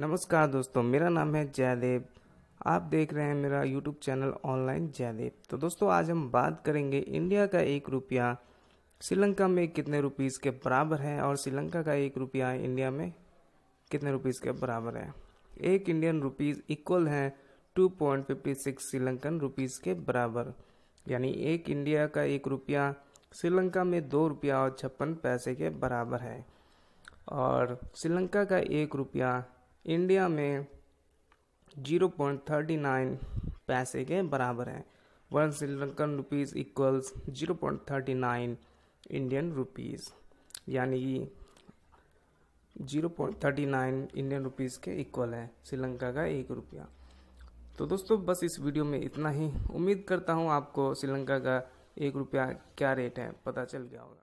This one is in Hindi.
नमस्कार दोस्तों मेरा नाम है जयदेव आप देख रहे हैं मेरा यूट्यूब चैनल ऑनलाइन जयदेव तो दोस्तों आज हम बात करेंगे इंडिया का एक रुपया श्रीलंका में कितने रुपीज़ के बराबर है और श्रीलंका का एक रुपया इंडिया में कितने रुपीज़ के बराबर है एक इंडियन रुपीज़ इक्वल है to point fifty six Sri Lankan rupees के बराबर यानी एक इंडिया का एक रुपया श्रीलंका में दो रुपया और छप्पन पैसे के बराबर है और श्रीलंका का एक रुपया इंडिया में 0.39 पैसे के बराबर है one Sri Lankan rupees equals 0.39 Indian rupees यानी कि 0.39 इंडियन रुपीज़ के इक्वल है श्रीलंका का एक रुपया तो दोस्तों बस इस वीडियो में इतना ही उम्मीद करता हूँ आपको श्रीलंका का एक रुपया क्या रेट है पता चल गया होगा